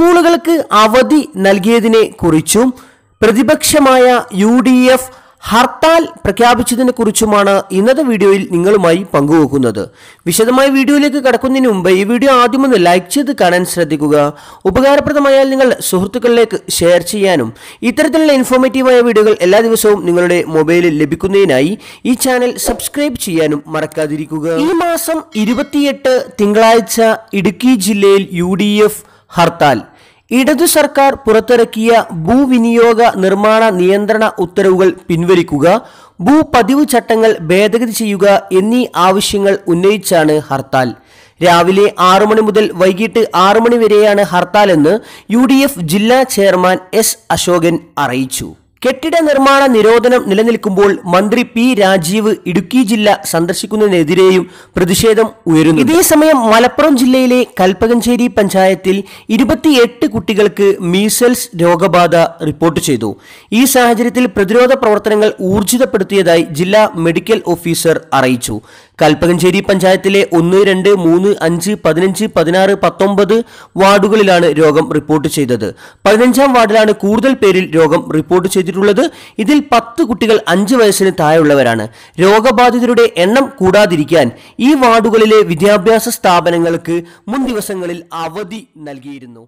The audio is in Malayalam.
സ്കൂളുകൾക്ക് അവധി നൽകിയതിനെ കുറിച്ചും പ്രതിപക്ഷമായ യു ഡി എഫ് ഹർത്താൽ പ്രഖ്യാപിച്ചതിനെ കുറിച്ചുമാണ് ഇന്നത്തെ വീഡിയോയിൽ നിങ്ങളുമായി പങ്കുവെക്കുന്നത് വിശദമായ വീഡിയോയിലേക്ക് കടക്കുന്നതിന് മുമ്പ് ഈ വീഡിയോ ആദ്യം ഒന്ന് ലൈക്ക് ചെയ്ത് കാണാൻ ശ്രദ്ധിക്കുക ഉപകാരപ്രദമായാൽ നിങ്ങൾ സുഹൃത്തുക്കളിലേക്ക് ഷെയർ ചെയ്യാനും ഇത്തരത്തിലുള്ള ഇൻഫോർമേറ്റീവായ വീഡിയോകൾ എല്ലാ ദിവസവും നിങ്ങളുടെ മൊബൈലിൽ ലഭിക്കുന്നതിനായി ഈ ചാനൽ സബ്സ്ക്രൈബ് ചെയ്യാനും മറക്കാതിരിക്കുക ഈ മാസം ഇരുപത്തിയെട്ട് തിങ്കളാഴ്ച ഇടുക്കി ജില്ലയിൽ യു ഹർത്താൽ ഇടതു സർക്കാർ പുറത്തിറക്കിയ ഭൂവിനിയോഗ നിർമ്മാണ നിയന്ത്രണ ഉത്തരവുകൾ പിൻവലിക്കുക ഭൂപതിവ് ചട്ടങ്ങൾ ഭേദഗതി ചെയ്യുക എന്നീ ആവശ്യങ്ങൾ ഉന്നയിച്ചാണ് ഹർത്താൽ രാവിലെ ആറു മണി മുതൽ വൈകിട്ട് ആറു മണി വരെയാണ് ഹർത്താലെന്ന് യു ജില്ലാ ചെയർമാൻ എസ് അശോകൻ അറിയിച്ചു കെട്ടിട നിർമ്മാണ നിരോധനം നിലനിൽക്കുമ്പോൾ മന്ത്രി പി രാജീവ് ഇടുക്കി ജില്ല സന്ദർശിക്കുന്നതിനെതിരെയും പ്രതിഷേധം ഉയരുന്നു ഇതേസമയം മലപ്പുറം ജില്ലയിലെ കൽപ്പകഞ്ചേരി പഞ്ചായത്തിൽ ഇരുപത്തിയെട്ട് കുട്ടികൾക്ക് മീസൽസ് രോഗബാധ റിപ്പോർട്ട് ചെയ്തു ഈ സാഹചര്യത്തിൽ പ്രതിരോധ പ്രവർത്തനങ്ങൾ ഊർജിതപ്പെടുത്തിയതായി ജില്ലാ മെഡിക്കൽ ഓഫീസർ അറിയിച്ചു കൽപ്പകഞ്ചേരി പഞ്ചായത്തിലെ ഒന്ന് രണ്ട് മൂന്ന് അഞ്ച് പതിനഞ്ച് പതിനാറ് പത്തൊമ്പത് വാർഡുകളിലാണ് രോഗം റിപ്പോർട്ട് ചെയ്തത് പതിനഞ്ചാം വാർഡിലാണ് കൂടുതൽ പേരിൽ രോഗം റിപ്പോർട്ട് ചെയ്തത് ചെയ്തിട്ടുള്ളത് ഇതിൽ പത്ത് കുട്ടികൾ അഞ്ച് വയസ്സിന് താഴെയുള്ളവരാണ് രോഗബാധിതരുടെ എണ്ണം കൂടാതിരിക്കാൻ ഈ വാർഡുകളിലെ വിദ്യാഭ്യാസ സ്ഥാപനങ്ങൾക്ക് മുൻ ദിവസങ്ങളിൽ അവധി നൽകിയിരുന്നു